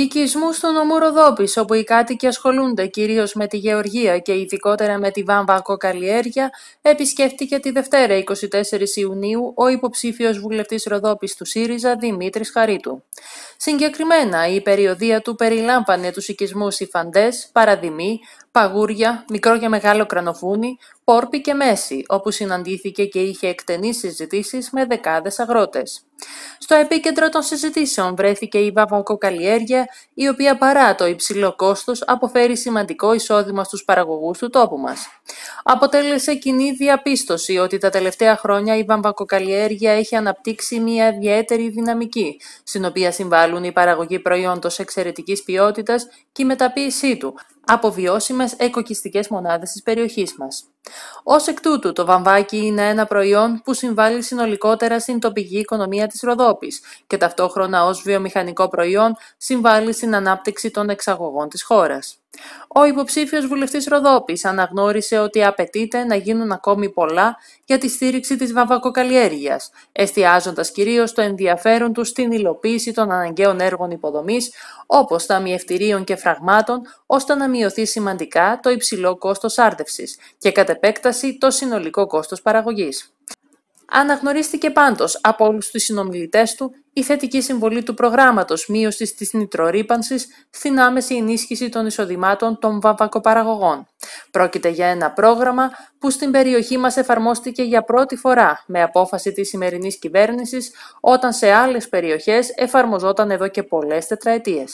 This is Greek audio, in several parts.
Οικισμού του νομού Ροδόπης, όπου οι κάτοικοι ασχολούνται κυρίως με τη γεωργία και ειδικότερα με τη βαμβακοκαλλιέργεια, επισκέφτηκε τη Δευτέρα 24 Ιουνίου ο υποψήφιος βουλευτής Ροδόπης του ΣΥΡΙΖΑ Δημήτρης Χαρίτου. Συγκεκριμένα, η περιοδία του περιλάμβανε τους οικισμούς Ιφαντές, Παραδημή, Παγούρια, Μικρό και Μεγάλο Κρανοφούνι, Πόρπη και Μέση, όπου συναντήθηκε και είχε εκτενείς συζητήσεις με δεκάδες αγρότες. Στο επίκεντρο των συζητήσεων βρέθηκε η Βαμβακοκαλλιέργεια, η οποία παρά το υψηλό κόστος αποφέρει σημαντικό εισόδημα στους παραγωγούς του τόπου μας. Αποτέλεσε κοινή διαπίστωση ότι τα τελευταία χρόνια η βαμβακοκαλλιέργεια έχει αναπτύξει μια ιδιαίτερη δυναμική, στην οποία συμβάλλουν η παραγωγή προϊόντος εξαιρετικής ποιότητας και η μεταποίησή του από βιώσιμες οικοκυστικέ μονάδες της περιοχής μας. Ως εκ τούτου, το βαμβάκι είναι ένα προϊόν που συμβάλλει συνολικότερα στην τοπική οικονομία της Ροδόπης και ταυτόχρονα ως βιομηχανικό προϊόν συμβάλλει στην ανάπτυξη των εξαγωγών της χώρας. Ο υποψήφιος βουλευτής Ροδόπης αναγνώρισε ότι απαιτείται να γίνουν ακόμη πολλά για τη στήριξη της βαμβακοκαλλιέργειας, εστιάζοντας κυρίως το ενδιαφέρον τους στην υλοποίηση των αναγκαίων έργων υποδομής, όπως ταμιευτηρίων και φραγμάτων, ώστε να μειωθεί σημαντικά το υψηλό κόστος άρδευσης και κατ' επέκταση το συνολικό κόστος παραγωγής αναγνωρίστηκε πάντως από όλους τους συνομιλητές του η θετική συμβολή του προγράμματος μείωσης της νητρορύπανσης στην άμεση ενίσχυση των εισοδημάτων των βαμβακοπαραγωγών. Πρόκειται για ένα πρόγραμμα που στην περιοχή μας εφαρμόστηκε για πρώτη φορά με απόφαση της σημερινής κυβέρνησης, όταν σε άλλες περιοχές εφαρμοζόταν εδώ και πολλές τετραετίες.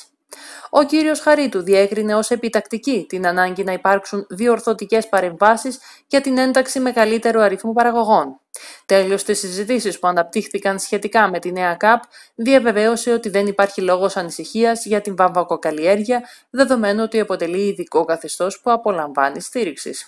Ο κύριος Χαρίτου διέκρινε ως επιτακτική την ανάγκη να υπάρξουν διορθωτικές παρεμβάσεις για την ένταξη μεγαλύτερου αριθμού παραγωγών. Τέλος, στι συζητήσεις που αναπτύχθηκαν σχετικά με τη νέα ΚΑΠ, διαβεβαίωσε ότι δεν υπάρχει λόγος ανησυχίας για την βαμβακοκαλλιέργεια, δεδομένου ότι αποτελεί ειδικό καθεστώς που απολαμβάνει στήριξης.